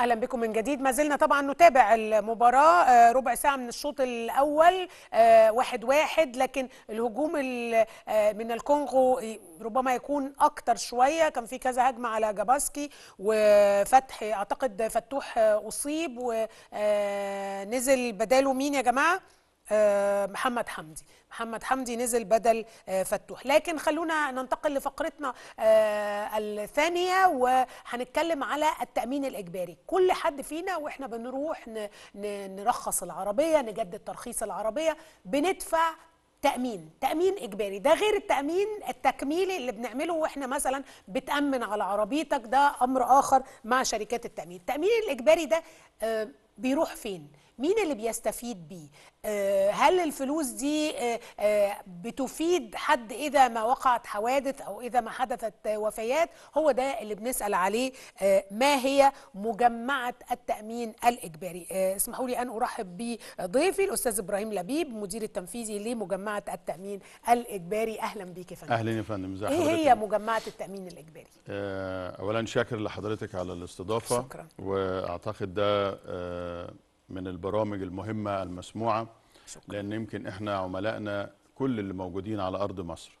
اهلا بكم من جديد ما زلنا طبعا نتابع المباراه آه، ربع ساعه من الشوط الاول آه، واحد واحد لكن الهجوم آه، من الكونغو ربما يكون اكتر شويه كان في كذا هجمه على جاباسكي وفتح اعتقد فتوح اصيب ونزل بداله مين يا جماعه آه، محمد حمدي محمد حمدي نزل بدل آه، فتوح لكن خلونا ننتقل لفقرتنا آه، الثانية وهنتكلم على التأمين الإجباري كل حد فينا وإحنا بنروح نرخص العربية نجدد ترخيص العربية بندفع تأمين تأمين إجباري ده غير التأمين التكميلي اللي بنعمله وإحنا مثلا بتأمن على عربيتك ده أمر آخر مع شركات التأمين التأمين الإجباري ده بيروح فين؟ مين اللي بيستفيد بيه آه، هل الفلوس دي آه، آه، بتفيد حد إذا ما وقعت حوادث أو إذا ما حدثت وفيات هو ده اللي بنسأل عليه ما هي مجمعة التأمين الإجباري اسمحوا لي أن أرحب بضيفي الأستاذ إبراهيم لبيب مدير التنفيذي لمجمعة التأمين الإجباري أهلا بيك يا فندم أهلا يا فندم إزي إيه هي مجمعة التأمين الإجباري أولا شاكر لحضرتك على الاستضافة شكرا وأعتقد ده من البرامج المهمة المسموعة شكرا. لأن يمكن إحنا عملائنا كل اللي موجودين على أرض مصر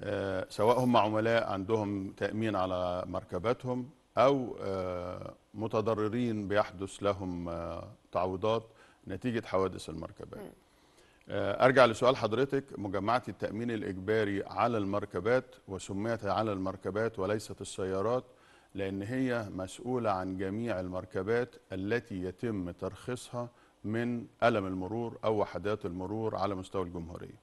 آه سواء هم عملاء عندهم تأمين على مركباتهم أو آه متضررين بيحدث لهم آه تعويضات نتيجة حوادث المركبات آه أرجع لسؤال حضرتك مجمعة التأمين الإجباري على المركبات وسميت على المركبات وليست السيارات لأن هي مسؤولة عن جميع المركبات التي يتم ترخيصها من ألم المرور أو وحدات المرور على مستوى الجمهورية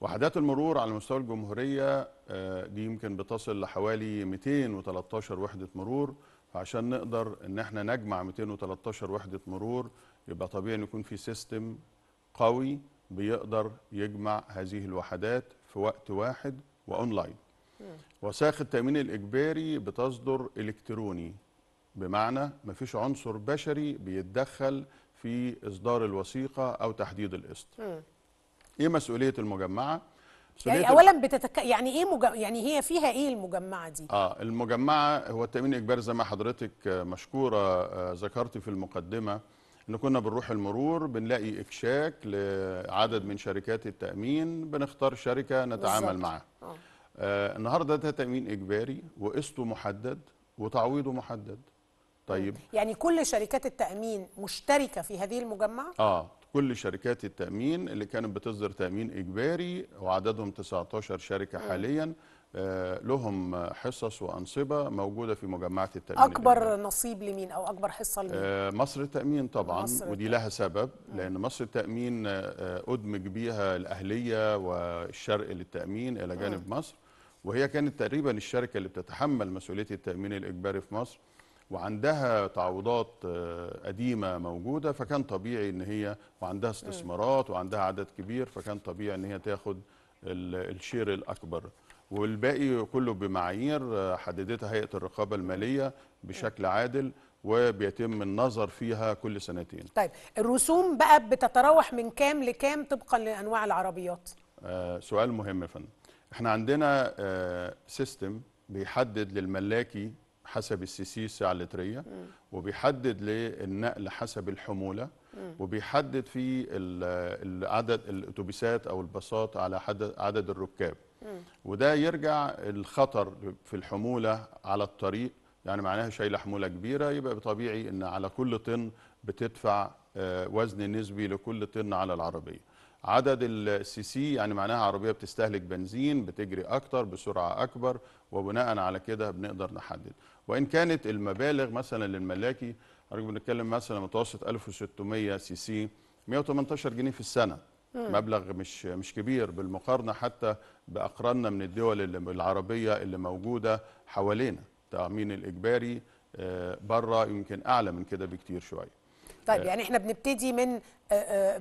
وحدات المرور على مستوى الجمهورية آه، دي يمكن بتصل لحوالي 213 وحدة مرور فعشان نقدر ان احنا نجمع 213 وحدة مرور يبقى طبيعي ان يكون في سيستم قوي بيقدر يجمع هذه الوحدات في وقت واحد واونلاين وثائق التامين الاجباري بتصدر الكتروني بمعنى مفيش عنصر بشري بيتدخل في اصدار الوثيقه او تحديد القسط ايه مسؤوليه المجمعه يعني اولا بتتك... يعني ايه مج... يعني هي فيها ايه المجمعه دي اه المجمعه هو التامين الاجباري زي ما حضرتك مشكوره آه، ذكرتي في المقدمه ان كنا بنروح المرور بنلاقي اكشاك لعدد من شركات التامين بنختار شركه نتعامل معاها آه. آه النهارده ده تامين اجباري وقسطه محدد وتعويضه محدد طيب يعني كل شركات التامين مشتركه في هذه المجمع اه كل شركات التامين اللي كانت بتصدر تامين اجباري وعددهم 19 شركه حاليا آه لهم حصص وانصبه موجوده في مجمعات التامين اكبر الإجباري. نصيب لمين او اكبر حصه لمين آه مصر التامين طبعا مصر ودي لها سبب لان مصر التامين آه ادمج بيها الاهليه والشرق للتامين الى جانب م. مصر وهي كانت تقريبا الشركه اللي بتتحمل مسؤوليه التامين الاجباري في مصر وعندها تعويضات آه، قديمه موجوده فكان طبيعي ان هي وعندها استثمارات وعندها عدد كبير فكان طبيعي ان هي تاخد الشير الاكبر والباقي كله بمعايير آه، حددتها هيئه الرقابه الماليه بشكل عادل وبيتم النظر فيها كل سنتين. طيب الرسوم بقى بتتراوح من كام لكام طبقا لانواع العربيات؟ آه سؤال مهم يا فندم. احنا عندنا سيستم آه، بيحدد للملاكي حسب السي سي الساعه اللتريه وبيحدد للنقل حسب الحموله وبيحدد في عدد الاتوبيسات او الباصات على عدد الركاب وده يرجع الخطر في الحموله على الطريق يعني معناها شايله حموله كبيره يبقى طبيعي ان على كل طن بتدفع آه، وزن نسبي لكل طن على العربيه عدد السي سي يعني معناها عربيه بتستهلك بنزين بتجري اكتر بسرعه اكبر وبناء على كده بنقدر نحدد وان كانت المبالغ مثلا للملاكي ارجو بنتكلم مثلا متوسط 1600 سي سي 118 جنيه في السنه مبلغ مش مش كبير بالمقارنه حتى باقراننا من الدول العربيه اللي موجوده حوالينا التامين الاجباري آه، بره يمكن اعلى من كده بكتير شويه طيب آه. يعني احنا بنبتدي من آه، آه،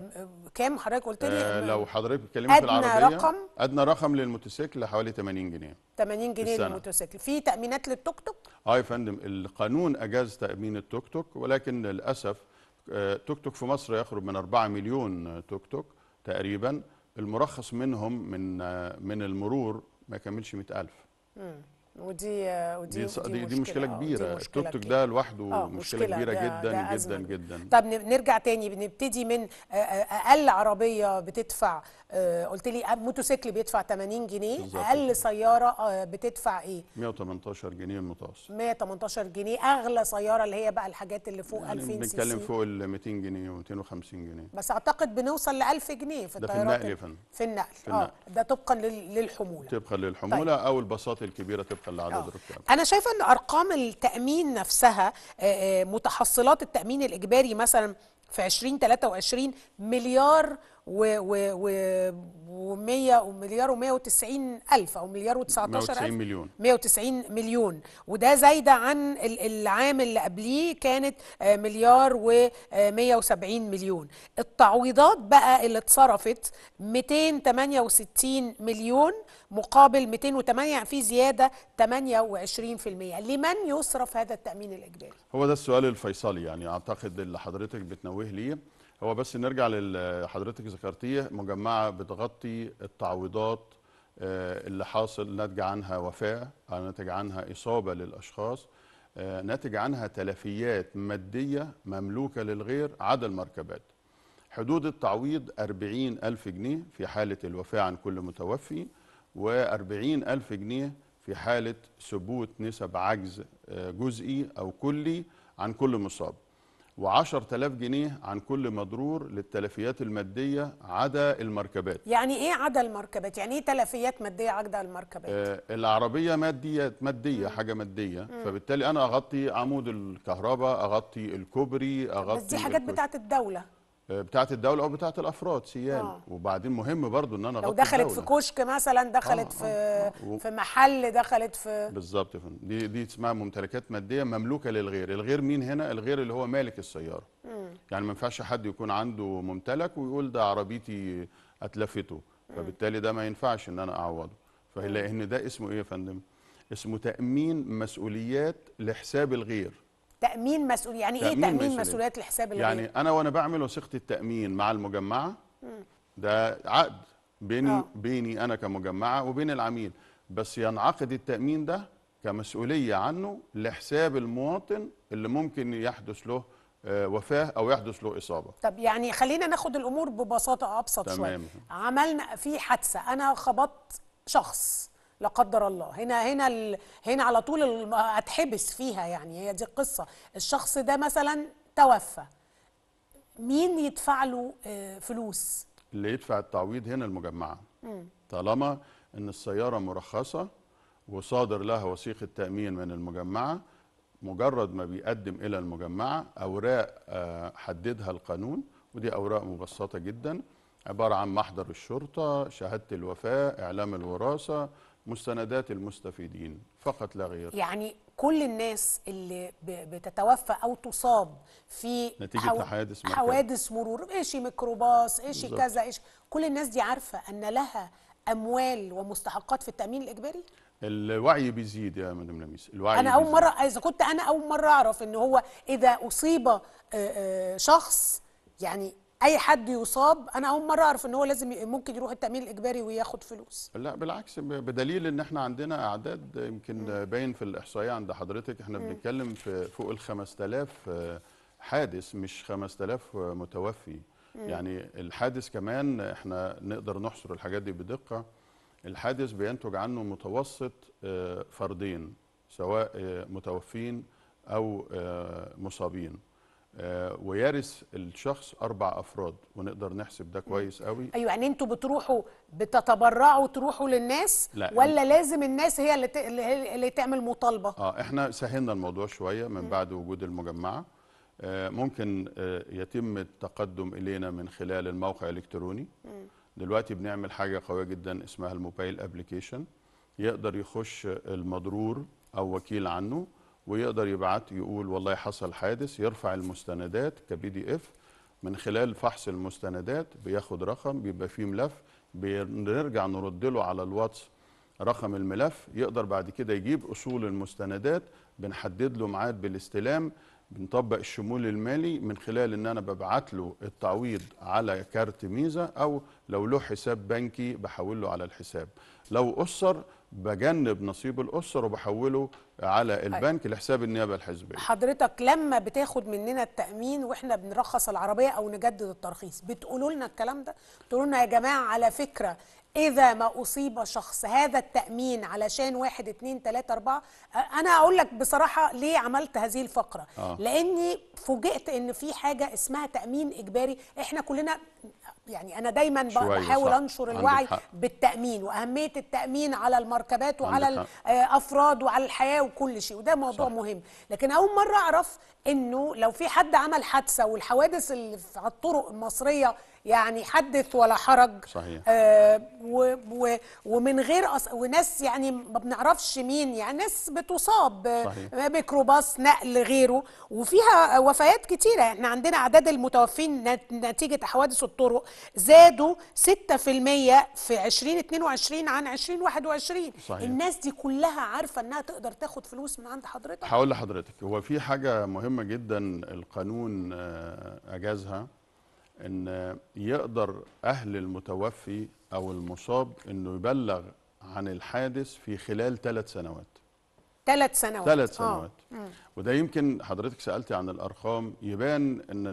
كام حضرتك قلت لي لو حضرتك بتتكلمي في العربيه ادنى رقم ادنى رقم للموتوسيكل حوالي 80 جنيه 80 جنيه للموتوسيكل في تامينات للتوك توك اه يا فندم القانون اجاز تامين التوك توك ولكن للاسف توك توك في مصر يخرج من 4 مليون توك توك تقريبا المرخص منهم من من المرور ما يكملش 100000 ودي ودي دي, دي, دي مشكله كبيره التوك توك ده لوحده آه، مشكلة, مشكله كبيره جدا جدا جدا طب نرجع تاني بنبتدي من آه، آه، اقل عربيه بتدفع قلت لي موتوسيكل بيدفع 80 جنيه اقل سياره بتدفع ايه 118 جنيه المتوسط 118 جنيه اغلى سياره اللي هي بقى الحاجات اللي فوق يعني 2000 سي بنتكلم فوق ال 200 جنيه و250 جنيه بس اعتقد بنوصل ل 1000 جنيه في الطيارات في النقل في النقل اه ده طبقا للحموله طبقا للحموله طيب. او الباصات الكبيره طبقا وفقا لعدد آه. انا شايفه ان ارقام التامين نفسها آه، آه، متحصلات التامين الاجباري مثلا في 2023 مليار و و و و 100 ومليار و190 الف او مليار و19 190 مليون 190 مليون وده زايده عن العام اللي قبليه كانت آه، مليار و170 مليون التعويضات بقى اللي اتصرفت 268 مليون مقابل 208 يعني في زياده 28% لمن يصرف هذا التامين الاجباري هو ده السؤال الفيصلي يعني اعتقد اللي حضرتك بتنوه ليه هو بس نرجع لحضرتك ذكرتيه مجمعه بتغطي التعويضات آه، اللي حاصل ناتج عنها وفاه او آه، ناتج عنها اصابه للاشخاص آه، ناتج عنها تلفيات ماديه مملوكه للغير عدا المركبات حدود التعويض 40 ألف جنيه في حالة الوفاة عن كل متوفي و40 ألف جنيه في حالة ثبوت نسب عجز جزئي أو كلي عن كل مصاب و10000 جنيه عن كل مضرور للتلفيات الماديه عدا المركبات يعني ايه عدا المركبات يعني ايه تلفيات ماديه عدا المركبات آه العربيه ماديه ماديه مم. حاجه ماديه مم. فبالتالي انا اغطي عمود الكهرباء اغطي الكوبري اغطي بس دي حاجات بتاعت بتاعه الدوله آه، بتاعت الدوله او بتاعت الافراد سيان آه. وبعدين مهم برضو ان انا لو دخلت الدولة. في كشك مثلا دخلت آه في آه. في محل دخلت في بالظبط دي دي اسمها ممتلكات ماديه مملوكه للغير الغير مين هنا الغير اللي هو مالك السياره مم. يعني ما ينفعش حد يكون عنده ممتلك ويقول ده عربيتي اتلفته فبالتالي ده ما ينفعش ان انا اعوضه إن ده اسمه ايه يا فندم اسمه تامين مسؤوليات لحساب الغير تامين مسؤول يعني تأمين ايه تامين مسؤوليات, مسؤوليات الحساب الغير يعني انا وانا بعمل وثيقه التامين مع المجمعه ده عقد بيني أوه. بيني انا كمجمعه وبين العميل بس ينعقد التامين ده كمسؤوليه عنه لحساب المواطن اللي ممكن يحدث له آه، وفاه او يحدث له اصابه. طب يعني خلينا ناخد الامور ببساطه ابسط تمام. شويه. عملنا في حادثه انا خبطت شخص لا قدر الله هنا هنا ال... هنا على طول اتحبس فيها يعني هي دي القصه الشخص ده مثلا توفى مين يدفع له آه، فلوس اللي يدفع التعويض هنا المجمعه طالما ان السياره مرخصه وصادر لها وثيقه تامين من المجمعه مجرد ما بيقدم الى المجمعه اوراق آه، حددها القانون ودي اوراق مبسطه جدا عباره عن محضر الشرطه شهاده الوفاه اعلام الوراثه مستندات المستفيدين فقط لا غير يعني كل الناس اللي بتتوفى او تصاب في نتيجة حو... حوادث, مركب. حوادث مرور ايشي ميكروباص ايشي كذا ايش كل الناس دي عارفه ان لها اموال ومستحقات في التامين الاجباري الوعي بيزيد يا مدام لميس الوعي انا اول مره اذا كنت انا اول مره اعرف ان هو اذا اصيب شخص يعني اي حد يصاب انا اول مره اعرف ان هو لازم ممكن يروح التامين الاجباري وياخد فلوس لا بالعكس بدليل ان احنا عندنا اعداد يمكن باين في الاحصائيه عند حضرتك احنا بنتكلم في فوق ال 5000 حادث مش 5000 متوفي يعني الحادث كمان احنا نقدر نحصر الحاجات دي بدقه الحادث بينتج عنه متوسط آه، فردين سواء آه، متوفين او آه، مصابين آه، ويرث الشخص اربع افراد ونقدر نحسب ده كويس قوي ايوه يعني انتوا بتروحوا بتتبرعوا تروحوا للناس لا ولا لازم الناس هي اللي اللي تعمل مطالبه اه احنا سهلنا الموضوع شويه من بعد وجود المجمعه آه، ممكن آه، يتم التقدم الينا من خلال الموقع الالكتروني دلوقتي بنعمل حاجه قويه جدا اسمها الموبايل ابلكيشن يقدر يخش المضرور او وكيل عنه ويقدر يبعت يقول والله حصل حادث يرفع المستندات كبي دي اف من خلال فحص المستندات بياخد رقم بيبقى فيه ملف بنرجع نرد له على الواتس رقم الملف يقدر بعد كده يجيب اصول المستندات بنحدد له ميعاد بالاستلام بنطبق الشمول المالي من خلال ان انا ببعت له التعويض على كارت ميزه او لو له حساب بنكي بحول له على الحساب لو اسر بجنب نصيب الاسر وبحوله على البنك لحساب النيابه الحزبيه حضرتك لما بتاخد مننا التامين واحنا بنرخص العربيه او نجدد الترخيص بتقولوا لنا الكلام ده تقولوا لنا يا جماعه على فكره إذا ما أصيب شخص هذا التأمين علشان واحد اتنين تلاتة أربعة أنا أقول لك بصراحة ليه عملت هذه الفقرة آه. لأني فوجئت إن في حاجة اسمها تأمين إجباري إحنا كلنا يعني انا دايما بحاول انشر الوعي بالتامين واهميه التامين على المركبات وعلى الافراد آه، وعلى الحياه وكل شيء وده موضوع صح. مهم لكن اول مره اعرف انه لو في حد عمل حادثه والحوادث اللي على الطرق المصريه يعني حدث ولا حرج صحيح آه و و ومن غير أص... وناس يعني ما بنعرفش مين يعني ناس بتصاب آه، صحيح. ميكروباص نقل غيره وفيها وفيات كتيره احنا عندنا اعداد المتوفين نتيجه حوادث الطرق زادوا 6% في 2022 عن 2021 صحيح. الناس دي كلها عارفه انها تقدر تاخد فلوس من عند حضرتك هقول لحضرتك هو في حاجه مهمه جدا القانون آه، اجازها ان يقدر اهل المتوفي او المصاب انه يبلغ عن الحادث في خلال ثلاث سنوات ثلاث سنوات ثلاث آه. سنوات أوه. وده يمكن حضرتك سألتي عن الأرقام يبان أن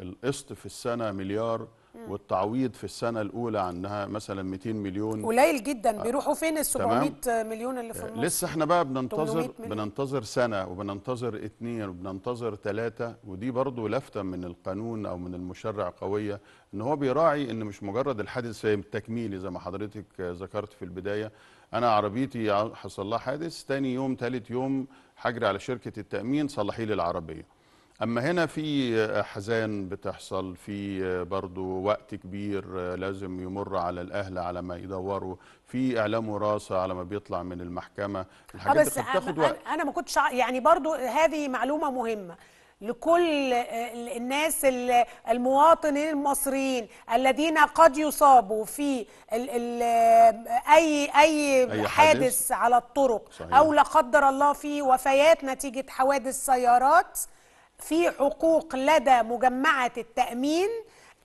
القسط في السنة مليار والتعويض في السنه الاولى عنها مثلا 200 مليون قليل جدا آه، بيروحوا فين ال 700 مليون اللي في آه، النص لسه احنا بقى بننتظر بننتظر سنه وبننتظر اثنين وبننتظر ثلاثه ودي برضو لفته من القانون او من المشرع قويه ان هو بيراعي ان مش مجرد الحادث التكميلي زي ما حضرتك ذكرت في البدايه انا عربيتي حصل لها حادث ثاني يوم ثالث يوم هجري على شركه التامين صلحي لي العربيه أما هنا في احزان بتحصل في برضو وقت كبير لازم يمر على الأهل على ما يدوروا في إعلام وراثة على ما بيطلع من المحكمة الحاجات آه، بس بتاخد وقت أنا ما كنتش يعني برضو هذه معلومة مهمة لكل آه، الناس المواطنين المصريين الذين قد يصابوا في الـ الـ آه، اي اي, أي حادث, على الطرق صحيح. او لا قدر الله في وفيات نتيجه حوادث سيارات في حقوق لدى مجمعة التأمين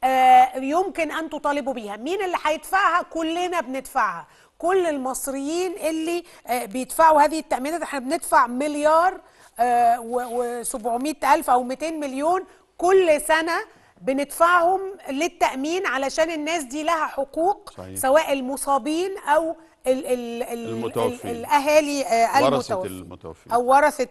آه، يمكن أن تطالبوا بيها مين اللي هيدفعها كلنا بندفعها كل المصريين اللي آه، بيدفعوا هذه التأمينات احنا بندفع مليار آه، و700 ألف أو 200 مليون كل سنة بندفعهم للتأمين علشان الناس دي لها حقوق صحيح. سواء المصابين أو ال ال ال المتوفين الأهالي المتوفين, المتوفين أو ورثة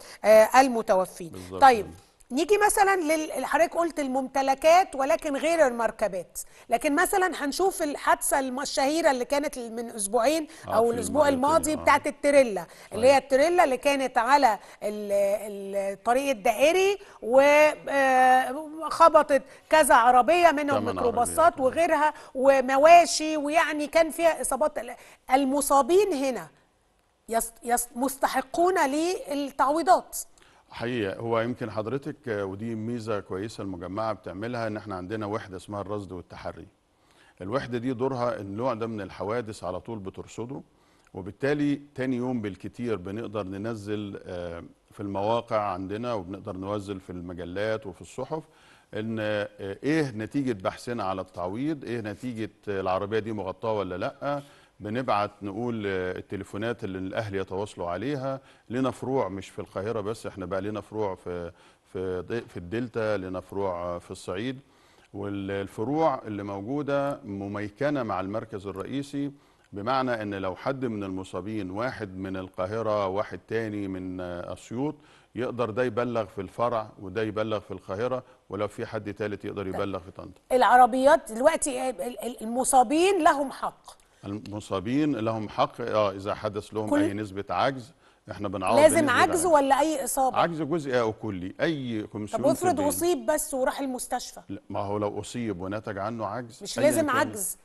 المتوفين بالزبط. طيب نيجي مثلا لل... حضرتك قلت الممتلكات ولكن غير المركبات لكن مثلا هنشوف الحادثه الشهيره اللي كانت من اسبوعين آه، او الاسبوع الماضي آه. بتاعت التريلا اللي هي أيوه. التريلا اللي كانت على الطريق الدائري وخبطت آه، كذا عربيه منهم ميكروباصات أيوه. وغيرها ومواشي ويعني كان فيها اصابات المصابين هنا مستحقون للتعويضات حقيقه هو يمكن حضرتك ودي ميزه كويسه المجمعه بتعملها ان احنا عندنا وحده اسمها الرصد والتحري. الوحده دي دورها النوع ده من الحوادث على طول بترصده وبالتالي تاني يوم بالكتير بنقدر ننزل آه، في المواقع عندنا وبنقدر ننزل في المجلات وفي الصحف ان آه، ايه نتيجه بحثنا على التعويض، ايه نتيجه العربيه دي مغطاه ولا لا، بنبعت نقول التليفونات اللي الاهل يتواصلوا عليها لنا فروع مش في القاهره بس احنا بقى لنا فروع في في في الدلتا لنا فروع في الصعيد والفروع اللي موجوده مميكنه مع المركز الرئيسي بمعنى ان لو حد من المصابين واحد من القاهره واحد تاني من اسيوط يقدر ده يبلغ في الفرع وده يبلغ في القاهره ولو في حد ثالث يقدر يبلغ في طنطا العربيات دلوقتي آه، المصابين لهم حق المصابين لهم حق اه اذا حدث لهم اي نسبه عجز احنا بنعوض لازم عجز ولا اي اصابه عجز جزئي او كلي اي 500 طب افرض اصيب بس وراح المستشفى لا ما هو لو اصيب ونتج عنه عجز مش لازم عجز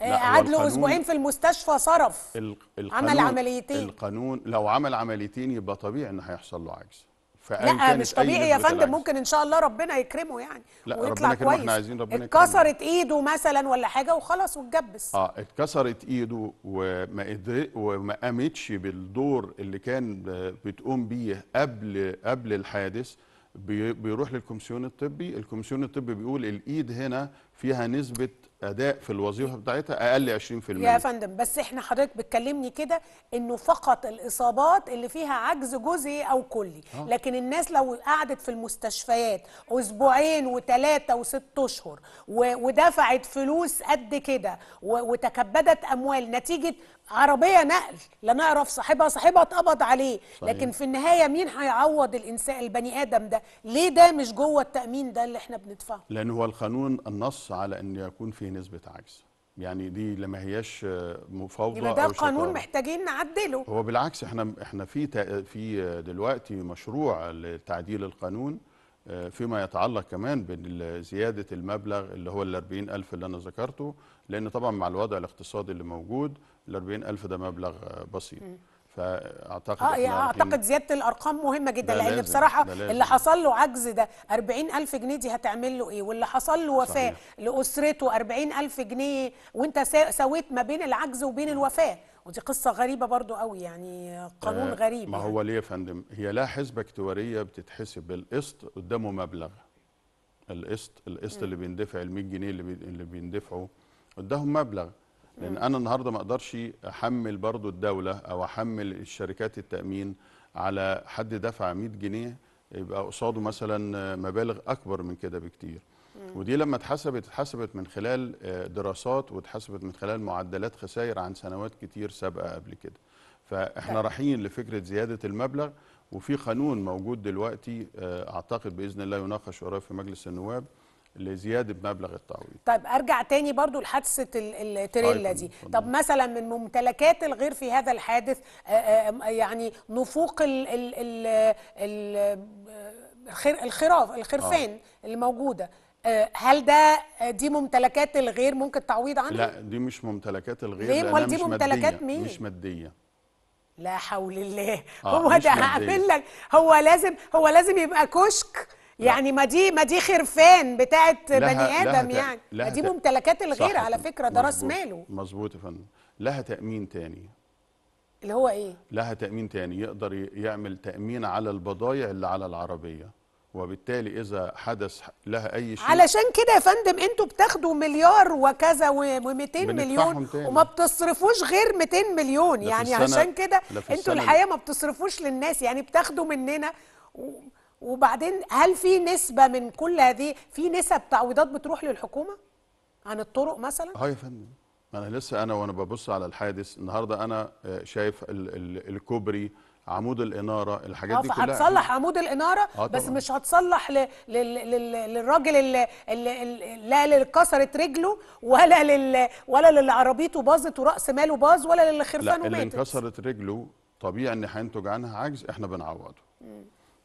قعد آه، له اسبوعين في المستشفى صرف القانون عمل عمليتين القانون لو عمل عمليتين يبقى طبيعي ان هيحصل له عجز لا مش طبيعي يا فندم ممكن ان شاء الله ربنا يكرمه يعني لا ويطلع ربنا كويس احنا عايزين ربنا اتكسرت ايده مثلا ولا حاجه وخلاص واتجبس اه اتكسرت ايده وما قدرت وما قامتش بالدور اللي كان بتقوم بيه قبل قبل الحادث بيروح للكومسيون الطبي الكومسيون الطبي بيقول الايد هنا فيها نسبه اداء في الوظيفه بتاعتها اقل 20% يا فندم بس احنا حضرتك بتكلمني كده انه فقط الاصابات اللي فيها عجز جزئي او كلي آه. لكن الناس لو قعدت في المستشفيات اسبوعين وثلاثه وست اشهر ودفعت فلوس قد كده وتكبدت اموال نتيجه عربية نقل لا نعرف صاحبها صاحبها اتقبض عليه صحيح. لكن في النهاية مين هيعوض الإنسان البني آدم ده ليه ده مش جوه التأمين ده اللي احنا بندفعه لأن هو القانون النص على أن يكون فيه نسبة عجز يعني دي لما هياش آه، مفاوضه يبقى ده قانون محتاجين نعدله هو بالعكس احنا احنا في في دلوقتي مشروع لتعديل القانون آه، فيما يتعلق كمان بزياده المبلغ اللي هو ال 40000 اللي انا ذكرته لان طبعا مع الوضع الاقتصادي اللي موجود ال 40000 ده مبلغ بسيط فاعتقد اه يعني اعتقد زياده الارقام مهمه جدا لان لازم بصراحه اللي حصل له عجز ده 40000 جنيه دي هتعمل له ايه واللي حصل له وفاه صحيح. لاسرته 40000 جنيه وانت سويت ما بين العجز وبين الوفاه ودي قصه غريبه برضو قوي يعني قانون آه غريب ما يعني. هو ليه يا فندم هي لا حسبه اكتواريه بتتحسب القسط قدامه مبلغ القسط القسط اللي بيندفع ال 100 جنيه اللي بيندفعه قدامهم مبلغ لان انا النهارده ما اقدرش احمل برضو الدوله او احمل الشركات التامين على حد دفع 100 جنيه يبقى قصاده مثلا مبالغ اكبر من كده بكتير ودي لما اتحسبت اتحسبت من خلال آه، دراسات واتحسبت من خلال معدلات خسائر عن سنوات كتير سابقه قبل كده فاحنا رايحين لفكره زياده المبلغ وفي قانون موجود دلوقتي آه، اعتقد باذن الله يناقش قريب في مجلس النواب لزياده مبلغ التعويض طيب ارجع تاني برضو لحادثه التريلا طيب، دي طب مثلا من ممتلكات الغير في هذا الحادث آه، آه، آه، يعني نفوق ال ال ال الخراف الخرفان آه. الموجوده هل ده دي ممتلكات الغير ممكن تعويض عنها؟ لا دي مش ممتلكات الغير ليه؟ دي مش ممتلكات مادية. مين؟ مش ماديه لا حول الله آه هو ده هعمل لك هو لازم هو لازم يبقى كشك يعني ما دي ما دي خرفان بتاعت بني ادم يعني ما دي ممتلكات الغير على فكره ده راس ماله مظبوط يا فندم لها تامين تاني اللي هو ايه لها تامين تاني يقدر يعمل تامين على البضايع اللي على العربيه وبالتالي اذا حدث لها اي شيء علشان كده يا فندم انتوا بتاخدوا مليار وكذا و200 مليون وما بتصرفوش غير 200 مليون يعني عشان كده انتوا الحقيقه ما بتصرفوش للناس يعني بتاخدوا مننا و... وبعدين هل في نسبه من كل هذه في نسب تعويضات بتروح للحكومه عن الطرق مثلا اه يا فندم انا لسه انا وانا ببص على الحادث النهارده انا آه، شايف ال ال الكوبري عمود الاناره الحاجات اه دي كلها هتصلح عمود الاناره آه بس طبعًا. مش هتصلح ل... ل... ل... للراجل اللي... لا اللي كسرت رجله ولا لل... ولا للي عربيته باظت وراس ماله باظ ولا للي خرفانه ماتت لا اللي انكسرت رجله طبيعي ان هينتج عنها عجز احنا بنعوضه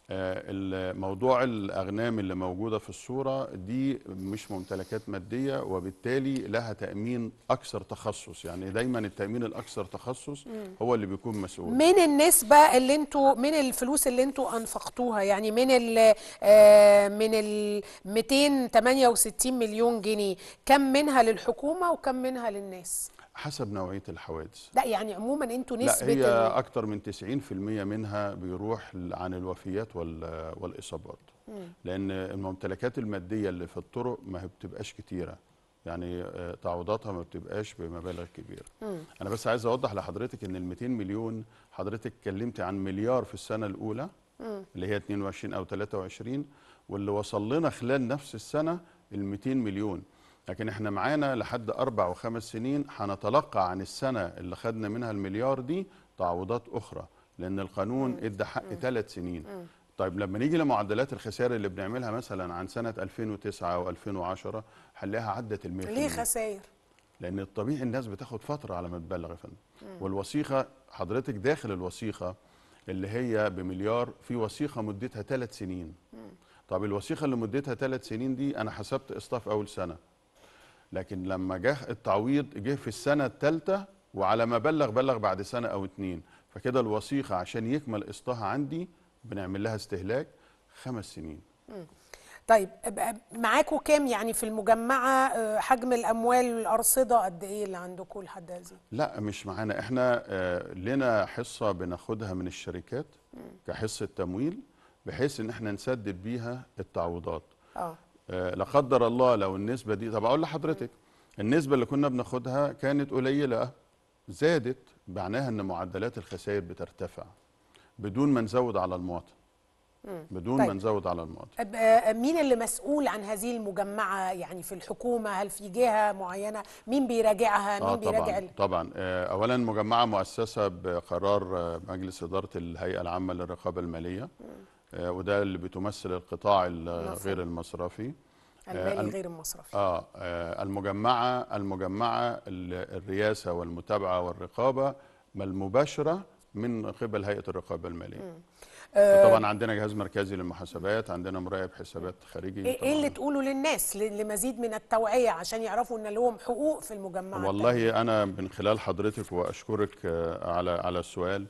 آه، الموضوع الاغنام اللي موجوده في الصوره دي مش ممتلكات ماديه وبالتالي لها تامين اكثر تخصص يعني دايما التامين الاكثر تخصص هو اللي بيكون مسؤول من النسبه اللي انتوا من الفلوس اللي انتوا انفقتوها يعني من ال آه، من ال 268 مليون جنيه كم منها للحكومه وكم منها للناس حسب نوعيه الحوادث لا يعني عموما انتوا نسبه لا هي اكتر من 90% منها بيروح عن الوفيات والاصابات لان الممتلكات الماديه اللي في الطرق ما بتبقاش كتيره يعني آه، تعويضاتها ما بتبقاش بمبالغ كبيره مم. انا بس عايز اوضح لحضرتك ان ال 200 مليون حضرتك كلمت عن مليار في السنه الاولى مم. اللي هي 22 او 23 واللي وصل لنا خلال نفس السنه ال 200 مليون لكن احنا معانا لحد اربع وخمس سنين هنتلقى عن السنه اللي خدنا منها المليار دي تعويضات اخرى لان القانون ادى حق ثلاث سنين طيب لما نيجي لمعدلات الخسائر اللي بنعملها مثلا عن سنه 2009 و2010 هنلاقيها عدت ال ليه خسائر؟ لان الطبيعي الناس بتاخد فتره على ما تبلغ يا فندم والوثيقه حضرتك داخل الوثيقه اللي هي بمليار في وثيقه مدتها ثلاث سنين طب الوثيقه اللي مدتها ثلاث سنين دي انا حسبت اصطاف اول سنه لكن لما جه التعويض جه في السنه الثالثه وعلى ما بلغ بلغ بعد سنه او اتنين فكده الوثيقه عشان يكمل قسطها عندي بنعمل لها استهلاك خمس سنين. طيب معاكم كام يعني في المجمعه آه، حجم الاموال والارصده قد ايه اللي عندكم لحد هذه؟ لا مش معانا احنا آه، لنا حصه بناخدها من الشركات كحصه تمويل بحيث ان احنا نسدد بيها التعويضات. اه آه، لا قدر الله لو النسبه دي طب اقول لحضرتك النسبه اللي كنا بناخدها كانت قليله زادت معناها ان معدلات الخسائر بترتفع بدون ما نزود على المواطن بدون طيب. ما نزود على المواطن آه، مين اللي مسؤول عن هذه المجمعه يعني في الحكومه هل في جهه معينه مين بيراجعها آه، مين آه طبعًا بيراجع طبعا, طبعا اولا مجمعه مؤسسه بقرار مجلس اداره الهيئه العامه للرقابه الماليه م. آه، وده اللي بتمثل القطاع غير المصرفي المالي غير المصرفي آه, آه،, آه، المجمعة المجمعة الرياسة والمتابعة والرقابة المباشرة من قبل هيئة الرقابة المالية طبعا عندنا جهاز مركزي للمحاسبات عندنا مراقب حسابات إيه، خارجي ايه اللي تقوله للناس لمزيد من التوعية عشان يعرفوا ان لهم حقوق في المجمع والله التالي. انا من خلال حضرتك واشكرك على على السؤال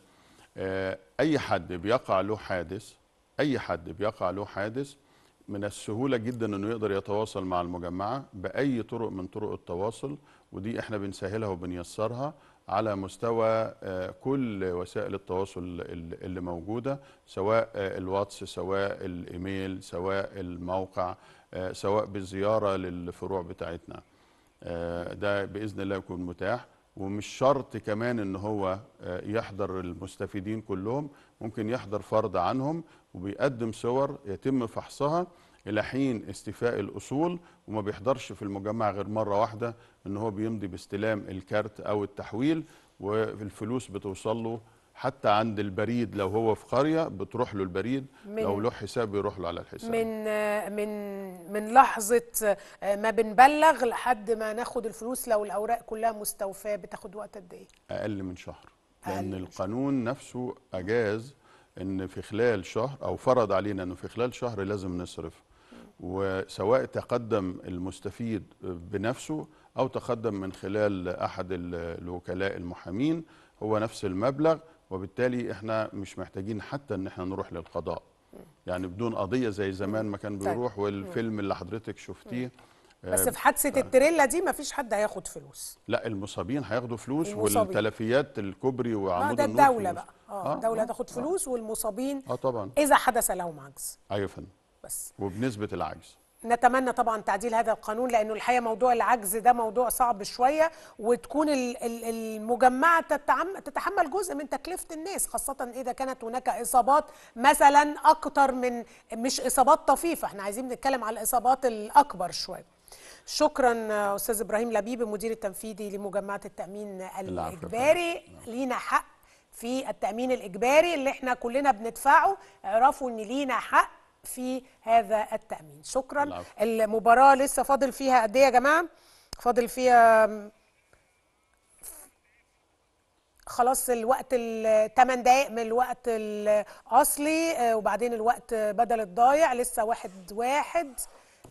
اي حد بيقع له حادث اي حد بيقع له حادث من السهوله جدا انه يقدر يتواصل مع المجمعه باي طرق من طرق التواصل ودي احنا بنسهلها وبنيسرها على مستوى آه، كل وسائل التواصل اللي موجوده سواء آه، الواتس سواء الايميل سواء الموقع آه، سواء بالزياره للفروع بتاعتنا ده باذن الله يكون متاح ومش شرط كمان ان هو آه، يحضر المستفيدين كلهم ممكن يحضر فرد عنهم وبيقدم صور يتم فحصها الى حين استيفاء الاصول وما بيحضرش في المجمع غير مره واحده ان هو بيمضي باستلام الكارت او التحويل والفلوس بتوصل له حتى عند البريد لو هو في قريه بتروح له البريد لو له حساب بيروح له على الحساب من من من لحظه آه، ما بنبلغ لحد ما ناخد الفلوس لو الاوراق كلها مستوفاه بتاخد وقت قد ايه اقل من شهر لان القانون نفسه اجاز ان في خلال شهر او فرض علينا انه في خلال شهر لازم نصرف وسواء تقدم المستفيد بنفسه او تقدم من خلال احد الوكلاء المحامين هو نفس المبلغ وبالتالي احنا مش محتاجين حتى ان احنا نروح للقضاء يعني بدون قضيه زي زمان ما كان طيب. بيروح والفيلم اللي حضرتك شفتيه بس آه، في حادثه ف... آه. التريلا دي ما فيش حد هياخد فلوس لا المصابين هياخدوا فلوس المصابين. والتلفيات الكوبري وعمود النور آه، ده الدوله بقى اه الدوله آه. تاخد فلوس آه. والمصابين اه طبعا اذا حدث لهم عجز ايوه فندم بس وبنسبه العجز نتمنى طبعا تعديل هذا القانون لانه الحقيقه موضوع العجز ده موضوع صعب شويه وتكون المجمعه تتحمل جزء من تكلفه الناس خاصه اذا كانت هناك اصابات مثلا اكتر من مش اصابات طفيفه احنا عايزين نتكلم على الاصابات الاكبر شويه شكرا استاذ ابراهيم لبيب المدير التنفيذي لمجمعه التامين الاجباري نعم. لينا حق في التامين الاجباري اللي احنا كلنا بندفعه اعرفوا ان لينا حق في هذا التامين شكرا المباراه لسه فاضل فيها قد ايه يا جماعه فاضل فيها خلاص الوقت الثمان دقائق من الوقت الاصلي آه، وبعدين الوقت بدل الضايع لسه واحد واحد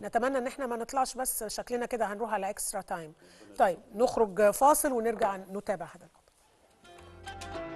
نتمنى ان احنا ما نطلعش بس شكلنا كده هنروح على اكسترا تايم طيب نخرج فاصل ونرجع نتابع هذا الموضوع